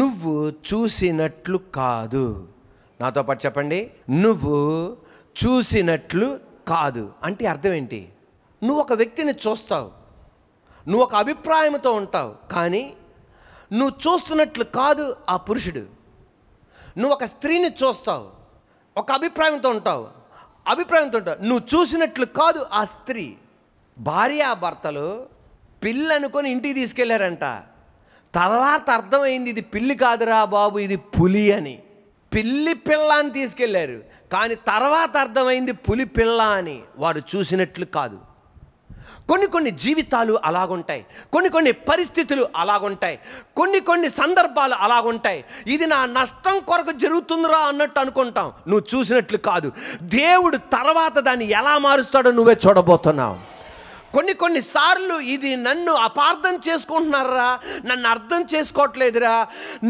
నువ్వు చూసినట్లు కాదు నాతో పాటు చెప్పండి నువ్వు చూసినట్లు కాదు అంటే అర్థం ఏంటి నువ్వు ఒక వ్యక్తిని చూస్తావు నువ్వు ఒక అభిప్రాయంతో ఉంటావు కానీ నువ్వు చూస్తున్నట్లు కాదు ఆ పురుషుడు నువ్వు ఒక స్త్రీని చూస్తావు ఒక అభిప్రాయంతో ఉంటావు అభిప్రాయంతో ఉంటావు నువ్వు చూసినట్లు కాదు ఆ స్త్రీ భార్య భర్తలు పిల్లి అనుకొని ఇంటికి తీసుకెళ్లారంట తర్వాత అర్థమైంది ఇది పిల్లి కాదురా బాబు ఇది పులి అని పిల్లి పిల్ల అని తీసుకెళ్లారు కానీ తర్వాత అర్థమైంది పులి పిల్ల అని వారు చూసినట్లు కాదు కొన్ని కొన్ని జీవితాలు అలాగుంటాయి కొన్ని కొన్ని పరిస్థితులు అలాగుంటాయి కొన్ని కొన్ని సందర్భాలు అలాగుంటాయి ఇది నా నష్టం కొరకు జరుగుతుందిరా అన్నట్టు అనుకుంటాం నువ్వు చూసినట్లు కాదు దేవుడు తర్వాత దాన్ని ఎలా మారుస్తాడో నువ్వే చూడబోతున్నావు కొన్ని కొన్నిసార్లు ఇది నన్ను అపార్థం చేసుకుంటున్నారా నన్ను అర్థం చేసుకోవట్లేదురా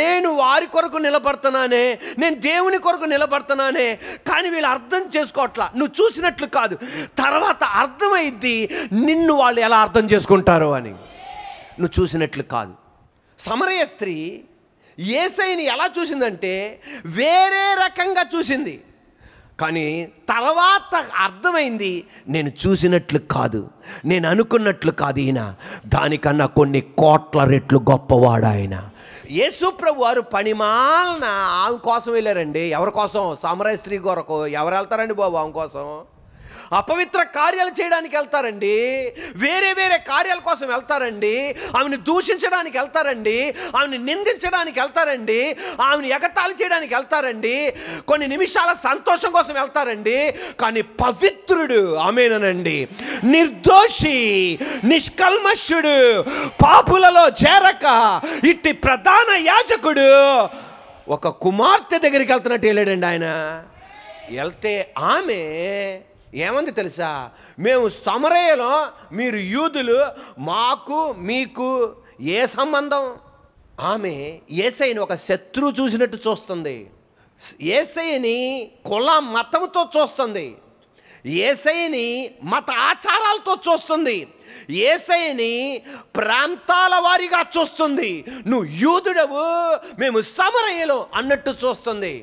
నేను వారి కొరకు నిలబడుతున్నానే నేను దేవుని కొరకు నిలబడుతున్నానే కానీ వీళ్ళు అర్థం చేసుకోవట్లా నువ్వు చూసినట్లు కాదు తర్వాత అర్థమైద్ది నిన్ను వాళ్ళు ఎలా అర్థం చేసుకుంటారు అని నువ్వు చూసినట్లు కాదు సమరయ స్త్రీ ఏసైని ఎలా చూసిందంటే వేరే రకంగా చూసింది కానీ తర్వాత అర్థమైంది నేను చూసినట్లు కాదు నేను అనుకున్నట్లు కాదు ఈయన దానికన్నా కొన్ని కోట్ల రెట్లు గొప్పవాడు ఆయన యేసుప్రభు వారు పనిమాలన ఆమె కోసం వెళ్ళారండి ఎవరి కోసం సామరాయ స్త్రీ కొరకు ఎవరు వెళ్తారండి బాబు ఆమె కోసం అపవిత్ర కార్యాలు చేయడానికి వెళ్తారండి వేరే వేరే కార్యాల కోసం వెళ్తారండి ఆమెను దూషించడానికి వెళ్తారండి ఆమెను నిందించడానికి వెళ్తారండి ఆమెను ఎగతాళి చేయడానికి వెళ్తారండి కొన్ని నిమిషాల సంతోషం కోసం వెళ్తారండి కానీ పవిత్రుడు ఆమెనండి నిర్దోషి నిష్కల్మషుడు పాపులలో చేరక ఇట్టి ప్రధాన యాజకుడు ఒక కుమార్తె దగ్గరికి వెళ్తున్నట్టు వెళ్ళాడండి ఆయన వెళ్తే ఆమె ఏమంది తెలుసా మేము సమరయలో మీరు యూదులు మాకు మీకు ఏ సంబంధం ఆమె ఏసైని ఒక శత్రువు చూసినట్టు చూస్తుంది ఏసైని కుల మతంతో చూస్తుంది ఏసైని మత ఆచారాలతో చూస్తుంది ఏసైని ప్రాంతాల వారిగా చూస్తుంది నువ్వు యూదుడవు మేము సమరయ్యలో అన్నట్టు చూస్తుంది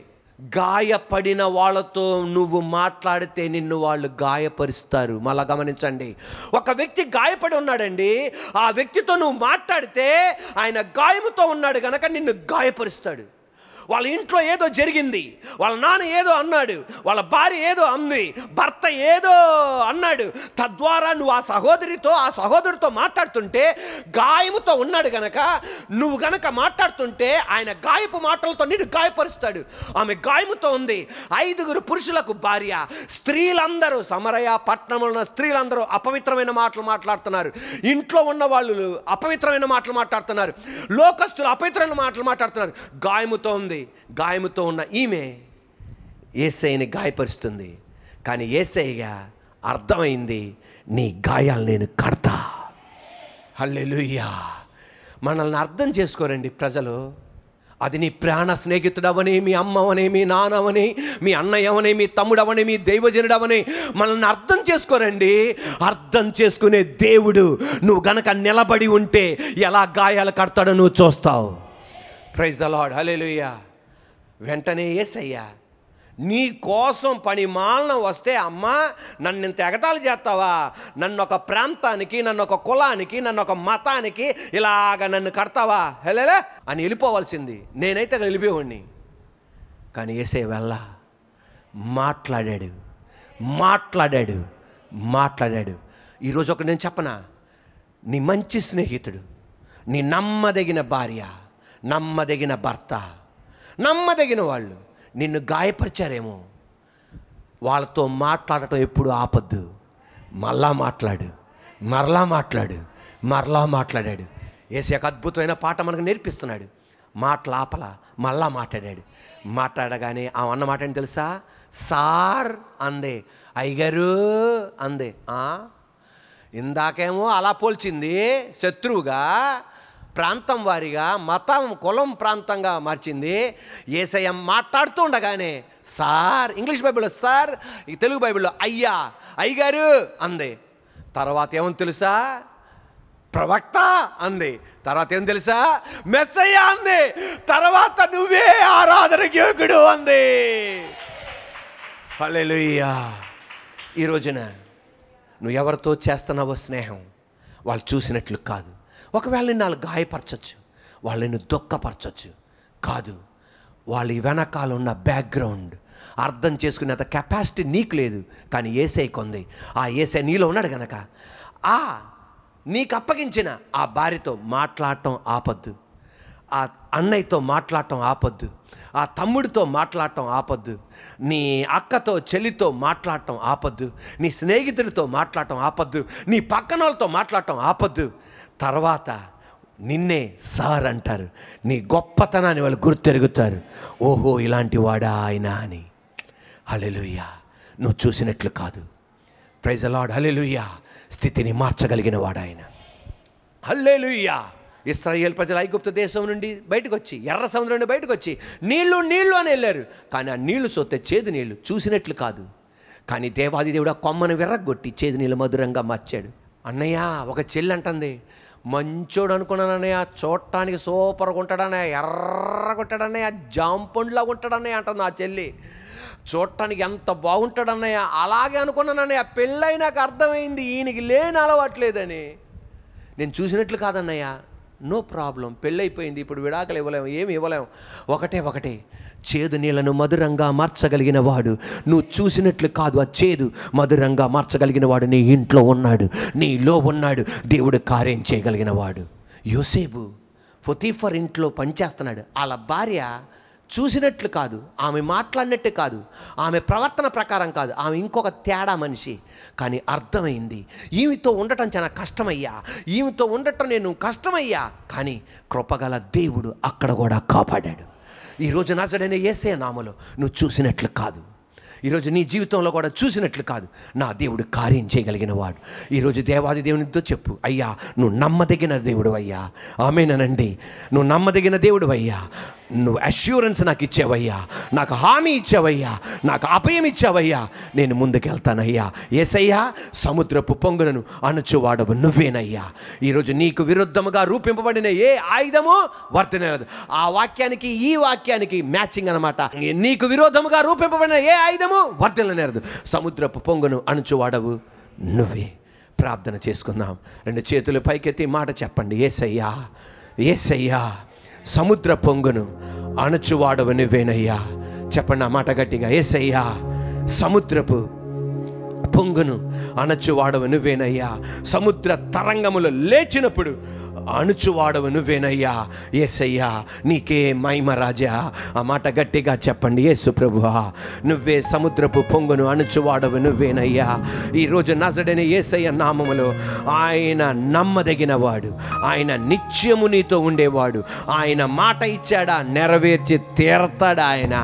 గాయపడిన వాళ్ళతో నువ్వు మాట్లాడితే నిన్ను వాళ్ళు గాయపరుస్తారు మళ్ళా గమనించండి ఒక వ్యక్తి గాయపడి ఉన్నాడండి ఆ వ్యక్తితో నువ్వు మాట్లాడితే ఆయన గాయముతో ఉన్నాడు కనుక నిన్ను గాయపరుస్తాడు వాళ్ళ ఇంట్లో ఏదో జరిగింది వాళ్ళ నాన్న ఏదో అన్నాడు వాళ్ళ భార్య ఏదో అంది భర్త ఏదో అన్నాడు తద్వారా నువ్వు ఆ సహోదరితో ఆ సహోదరుతో మాట్లాడుతుంటే గాయముతో ఉన్నాడు గనక నువ్వు గనక మాట్లాడుతుంటే ఆయన గాయపు మాటలతో నిన్ను గాయపరుస్తాడు ఆమె గాయముతో ఉంది ఐదుగురు పురుషులకు భార్య స్త్రీలందరూ సమరయ పట్టణంలో ఉన్న స్త్రీలందరూ అపవిత్రమైన మాటలు మాట్లాడుతున్నారు ఇంట్లో ఉన్న వాళ్ళు అపవిత్రమైన మాటలు మాట్లాడుతున్నారు లోకస్తులు అపవిత్రమైన మాటలు మాట్లాడుతున్నారు గాయముతో ఉంది ఉంది గాయముతో ఉన్న ఈమె ఏసైని గాయపరుస్తుంది కానీ ఏసైగా అర్థమైంది నీ గాయాలు నేను కడతా హల్లెలుయ్యా మనల్ని అర్థం చేసుకోరండి ప్రజలు అది నీ ప్రాణ స్నేహితుడవని మీ అమ్మవని మీ నాన్నవని మీ అన్నయ్యవని మీ తమ్ముడవని మీ దైవజనుడవని మనల్ని అర్థం చేసుకోరండి అర్థం చేసుకునే దేవుడు నువ్వు గనక నిలబడి ఉంటే ఎలా గాయాలు కడతాడో నువ్వు చూస్తావు ప్రైజ్ అలాడ్ హలేలుయ్యా వెంటనే ఏసయ్యా నీ కోసం పని మాలన వస్తే అమ్మా నన్ను ఇంత ఎగతాలు చేస్తావా నన్ను ఒక ప్రాంతానికి నన్ను ఒక కులానికి నన్ను ఒక మతానికి ఇలాగ నన్ను కడతావా హెలలే అని వెళ్ళిపోవాల్సింది నేనైతే వెళ్ళిపోయి కానీ ఏసే వెళ్ళ మాట్లాడాడు మాట్లాడాడు మాట్లాడాడు ఈరోజు ఒక నేను చెప్పనా నీ మంచి స్నేహితుడు నీ నమ్మదగిన భార్య నమ్మదగిన భర్త నమ్మదగిన వాళ్ళు నిన్ను గాయపరిచారేమో వాళ్ళతో మాట్లాడటం ఎప్పుడు ఆపద్దు మళ్ళా మాట్లాడు మరలా మాట్లాడు మరలా మాట్లాడాడు ఒక అద్భుతమైన పాట మనకు నేర్పిస్తున్నాడు మాటలాపల మళ్ళా మాట్లాడాడు మాట్లాడగానే ఆ అన్న మాట అని తెలుసా సార్ అందే అయ్యగారు అందే ఇందాకేమో అలా పోల్చింది శత్రువుగా ప్రాంతం వారిగా మతం కులం ప్రాంతంగా మార్చింది ఏసయ్య మాట్లాడుతూ ఉండగానే సార్ ఇంగ్లీష్ బైబిల్లో సార్ ఈ తెలుగు బైబిల్లో అయ్యా అయ్యగారు అంది తర్వాత ఏమని తెలుసా ప్రవక్త అంది తర్వాత ఏం తెలుసా మెస్సయ్య అంది తర్వాత నువ్వే ఆరాధన యోగుడు అంది పల్లెలుయ్యా ఈ రోజున నువ్వు ఎవరితో చేస్తున్నావో స్నేహం వాళ్ళు చూసినట్లు కాదు ఒకవేళ వాళ్ళు గాయపరచచ్చు నిన్ను దుఃఖపరచచ్చు కాదు వాళ్ళ వెనకాల ఉన్న బ్యాక్గ్రౌండ్ అర్థం చేసుకునేంత కెపాసిటీ నీకు లేదు కానీ ఏసైకి కొంది ఆ ఏసై నీలో ఉన్నాడు కనుక ఆ నీకు అప్పగించిన ఆ భార్యతో మాట్లాడటం ఆపద్దు ఆ అన్నయ్యతో మాట్లాడటం ఆపద్దు ఆ తమ్ముడితో మాట్లాడటం ఆపద్దు నీ అక్కతో చెల్లితో మాట్లాడటం ఆపద్దు నీ స్నేహితుడితో మాట్లాడటం ఆపద్దు నీ పక్కన వాళ్ళతో మాట్లాడటం ఆపద్దు తర్వాత నిన్నే సార్ అంటారు నీ గొప్పతనాన్ని వాళ్ళు గుర్తెరుగుతారు ఓహో ఇలాంటి వాడా ఆయన అని హలెలుయ్యా నువ్వు చూసినట్లు కాదు ప్రైజ్ అలాడ్ హలెలుయ్యా స్థితిని మార్చగలిగిన వాడాయన హల్లేలుయ్యా ఇస్రాయేల్ ప్రజలు ఐగుప్త దేశం నుండి బయటకు వచ్చి ఎర్ర సముద్రం నుండి బయటకు వచ్చి నీళ్లు నీళ్లు అని వెళ్ళారు కానీ ఆ నీళ్లు చూస్తే చేదు నీళ్లు చూసినట్లు కాదు కానీ దేవాది దేవుడు ఆ కొమ్మను విర్రగొట్టి చేదు నీళ్ళు మధురంగా మార్చాడు అన్నయ్య ఒక చెల్లి అంటుంది మంచోడు అనుకున్నానన్నయ్య చూడటానికి సూపర్గా ఉంటాడన్నయ్య ఎర్రగొట్టాడన్నయ్య జాంపండ్లాగా ఉంటాడన్నయ్య అంటుంది ఆ చెల్లి చూడటానికి ఎంత బాగుంటాడన్నయ్య అలాగే అనుకున్నానన్నయ్య పెళ్ళైనాక అర్థమైంది ఈయనకి లేని అలవాట్లేదని నేను చూసినట్లు కాదన్నయ్య నో ప్రాబ్లం పెళ్ళైపోయింది ఇప్పుడు విడాకులు ఇవ్వలేము ఏమి ఇవ్వలేము ఒకటే ఒకటే చేదు నీళ్లను మధురంగా మార్చగలిగిన వాడు నువ్వు చూసినట్లు కాదు ఆ చేదు మధురంగా మార్చగలిగిన వాడు నీ ఇంట్లో ఉన్నాడు నీలో ఉన్నాడు దేవుడు కార్యం చేయగలిగిన వాడు యోసేపు ఫొతీఫర్ ఇంట్లో పనిచేస్తున్నాడు వాళ్ళ భార్య చూసినట్లు కాదు ఆమె మాట్లాడినట్టు కాదు ఆమె ప్రవర్తన ప్రకారం కాదు ఆమె ఇంకొక తేడా మనిషి కానీ అర్థమైంది ఈమెతో ఉండటం చాలా కష్టమయ్యా ఈమెతో ఉండటం నేను కష్టమయ్యా కానీ కృపగల దేవుడు అక్కడ కూడా కాపాడాడు ఈరోజు నజడైన ఏసే నామలో నువ్వు చూసినట్లు కాదు ఈరోజు నీ జీవితంలో కూడా చూసినట్లు కాదు నా దేవుడు కార్యం చేయగలిగిన వాడు ఈరోజు దేవాది దేవునితో చెప్పు అయ్యా నువ్వు నమ్మదగిన దేవుడు అయ్యా ఆమెనండి నువ్వు నమ్మదగిన దేవుడు అయ్యా నువ్వు అష్యూరెన్స్ నాకు ఇచ్చావయ్యా నాకు హామీ ఇచ్చావయ్యా నాకు అభయం ఇచ్చావయ్యా నేను ముందుకెళ్తానయ్యా ఏసయ్యా సముద్రపు పొంగులను అణుచువాడవు నువ్వేనయ్యా ఈరోజు నీకు విరుద్ధముగా రూపింపబడిన ఏ ఆయుధమో వర్తన ఆ వాక్యానికి ఈ వాక్యానికి మ్యాచింగ్ అనమాట నీకు విరోధముగా రూపింపబడిన ఏ ఆయుధము ఫలము వర్ధలనేరదు సముద్రపు పొంగును అణుచువాడవు నువ్వే ప్రార్థన చేసుకుందాం రెండు చేతులు పైకెత్తి మాట చెప్పండి ఏసయ్యా ఏసయ్యా సముద్ర పొంగును అణుచువాడవు నువ్వేనయ్యా చెప్పండి ఆ మాట గట్టిగా ఏసయ్యా సముద్రపు పొంగును అణచువాడవ నువ్వేనయ్యా సముద్ర తరంగములు లేచినప్పుడు అణుచువాడవ నువ్వేనయ్యా ఏసయ్యా నీకే మైమ రాజా ఆ మాట గట్టిగా చెప్పండి ఏ ప్రభువా నువ్వే సముద్రపు పొంగును అణుచువాడవ నువ్వేనయ్యా ఈరోజు నజడని ఏసయ్య నామములో ఆయన నమ్మదగినవాడు ఆయన నిత్యము నీతో ఉండేవాడు ఆయన మాట ఇచ్చాడా నెరవేర్చి తీరతాడా ఆయన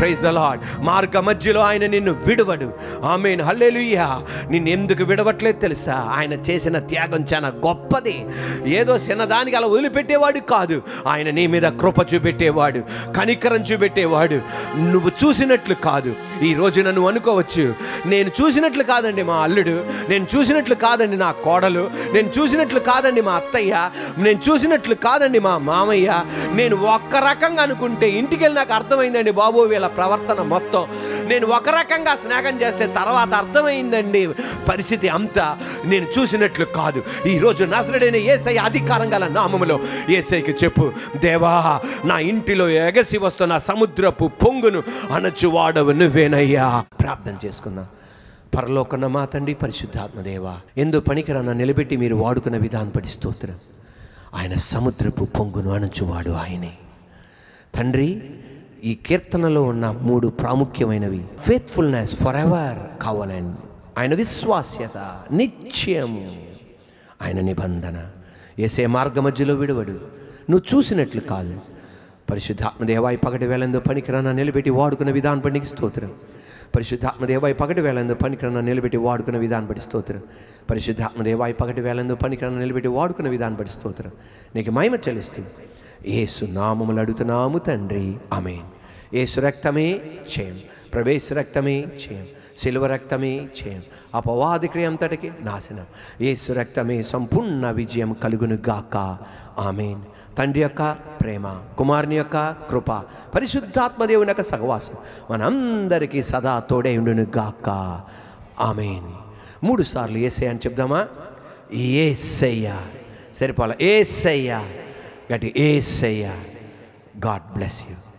ప్రైజ్ ద లాడ్ మార్గ మధ్యలో ఆయన నిన్ను విడవడు ఆమె హల్లేలుయ్యా నిన్ను ఎందుకు విడవట్లేదు తెలుసా ఆయన చేసిన త్యాగం చాలా గొప్పది ఏదో చిన్నదానికి అలా వదిలిపెట్టేవాడు కాదు ఆయన నీ మీద కృప చూపెట్టేవాడు కనికరం చూపెట్టేవాడు నువ్వు చూసినట్లు కాదు ఈ రోజు నన్ను అనుకోవచ్చు నేను చూసినట్లు కాదండి మా అల్లుడు నేను చూసినట్లు కాదండి నా కోడలు నేను చూసినట్లు కాదండి మా అత్తయ్య నేను చూసినట్లు కాదండి మా మామయ్య నేను ఒక్క రకంగా అనుకుంటే ఇంటికి వెళ్ళి నాకు అర్థమైందండి బాబు వీళ్ళ ప్రవర్తన మొత్తం నేను ఒక రకంగా స్నేహం చేస్తే తర్వాత అర్థమైందండి పరిస్థితి అంతా నేను చూసినట్లు కాదు ఈరోజు నసరుడైన ఏసై అధికారం గల నామములో ఏసైకి చెప్పు దేవా నా ఇంటిలో ఎగసి వస్తున్న సముద్రపు పొంగును అణచువాడవు నువ్వేనయ్యా ప్రార్థన చేసుకున్నా పరలోకన్న మా తండ్రి పరిశుద్ధాత్మదేవ ఎందు పనికిరాన నిలబెట్టి మీరు వాడుకున్న విధానం పడి స్తోత్రం ఆయన సముద్రపు పొంగును అణచువాడు ఆయనే తండ్రి ఈ కీర్తనలో ఉన్న మూడు ప్రాముఖ్యమైనవి ఫేత్ఫుల్నెస్ ఫర్ ఎవర్ కావాలండి ఆయన విశ్వాస్యత నిత్యం ఆయన నిబంధన ఏసే మార్గ మధ్యలో విడవడు నువ్వు చూసినట్లు కాదు పరిశుద్ధాత్మదేవాయి పగటి వేలందో పనికిరాన నిలబెట్టి వాడుకున్న విధానం పండికి స్తోత్రం పరిశుద్ధాత్మదేవాయి పగటి వేలందో పనికిరాన నిలబెట్టి వాడుకున్న విధానం పడి స్తోత్రం పరిశుద్ధాత్మదేవా ఈ పగటి వేలందు పనికిరాను నిలబెట్టి వాడుకున్న విధానం బట్టి స్తోత్రం నీకు మహిమ చెల్లిస్తూ ఏసు నామములు అడుగుతున్నాము తండ్రి అమేన్ ఏసు రక్తమే చేయం ప్రవేశ రక్తమే చేయం సిల్వ రక్తమే చేయం అపవాది క్రియ అంతటికి నాశనం ఏసు రక్తమే సంపూర్ణ విజయం కలుగును గాక ఆమెన్ తండ్రి యొక్క ప్రేమ కుమారుని యొక్క కృప పరిశుద్ధాత్మదేవుని యొక్క సహవాసం మనందరికీ సదా తోడే ఉండును గాక ఆమెన్ మూడు సార్లు ఏసయ్య అని చెప్దామా ఏసయ్య సరిపోలా ఏసయ్య గట్టి ఏసయ్య గాడ్ బ్లెస్ యూ